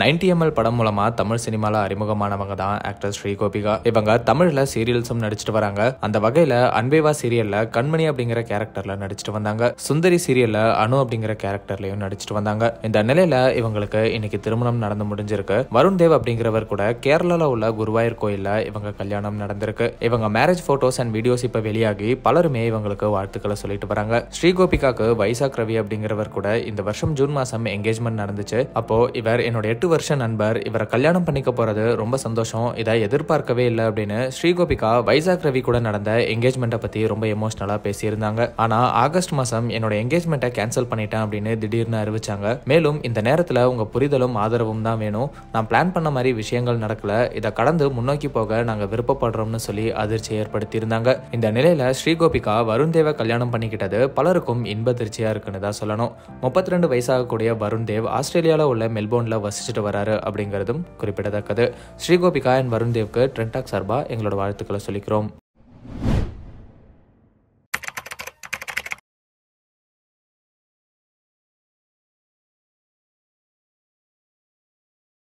ninety ML படம் மூலமாக தமிழ் சினிமாவில் அறிமுகமானவங்க தான் ஆக்டர் ஸ்ரீ கோபிகா இவங்க தமிழில் சீரியல்ஸும் நடிச்சிட்டு வராங்க அந்த வகையில் அன்பேவா சீரியலில் கண்மணி அப்படிங்கிற கேரக்டரில் நடிச்சிட்டு வந்தாங்க சுந்தரி சீரியலில் அனு அப்படிங்கிற கேரக்டர்லையும் நடிச்சிட்டு வந்தாங்க இந்த நிலையில் இவங்களுக்கு இன்னைக்கு திருமணம் நடந்து முடிஞ்சிருக்கு வருண் தேவ் அப்படிங்கிறவர் கூட கேரளாவில் உள்ள குருவாயூர் கோயிலில் இவங்க கல்யாணம் நடந்திருக்கு இவங்க மேரேஜ் ஃபோட்டோஸ் அண்ட் வீடியோஸ் இப்போ வெளியாகி பலருமே இவங்களுக்கு வாழ்த்துக்களை சொல்லிட்டு வராங்க ஸ்ரீ கோபிகாக்கு வைசாக் ரவி அப்படிங்கிறவர் கூட இந்த வருஷம் ஜூன் மாதம் என்கேஜ்மெண்ட் நடந்துச்சு அப்போ இவர் என்னோட எட்டு எட்டு வருஷ நண்பர் இவரை கல்யாணம் பண்ணிக்க போகிறது ரொம்ப சந்தோஷம் இதை எதிர்பார்க்கவே இல்லை அப்படின்னு ஸ்ரீகோபிகா வைசாக் ரவி கூட நடந்த என்கேஜ்மெண்ட்டை பற்றி ரொம்ப எமோஷ்னலாக பேசியிருந்தாங்க ஆனால் ஆகஸ்ட் மாதம் என்னோட என்கேஜ்மெண்ட்டை கேன்சல் பண்ணிட்டேன் அப்படின்னு திடீர்னு அறிவிச்சாங்க மேலும் இந்த நேரத்தில் உங்கள் புரிதலும் ஆதரவும் தான் வேணும் நான் பிளான் பண்ண மாதிரி விஷயங்கள் நடக்கல இதை கடந்து முன்னோக்கி போக நாங்கள் விருப்பப்படுறோம்னு சொல்லி அதிர்ச்சி ஏற்படுத்தியிருந்தாங்க இந்த நிலையில ஸ்ரீகோபிகா வருண் கல்யாணம் பண்ணிக்கிட்டது பலருக்கும் இன்ப அதிர்ச்சியா இருக்குன்னு தான் சொல்லணும் முப்பத்தி ரெண்டு வயசாகக்கூடிய வருண் தேவ் ஆஸ்திரேலியாவில் உள்ள மெல்போர்னில் வசிச்சுட்டு வச்சுட்டு வராரு அப்படிங்கிறதும் குறிப்பிடத்தக்கது ஸ்ரீகோபிகா அண்ட் வருண் தேவ்க்கு ட்ரெண்டாக் சார்பா எங்களோட வாழ்த்துக்களை சொல்லிக்கிறோம்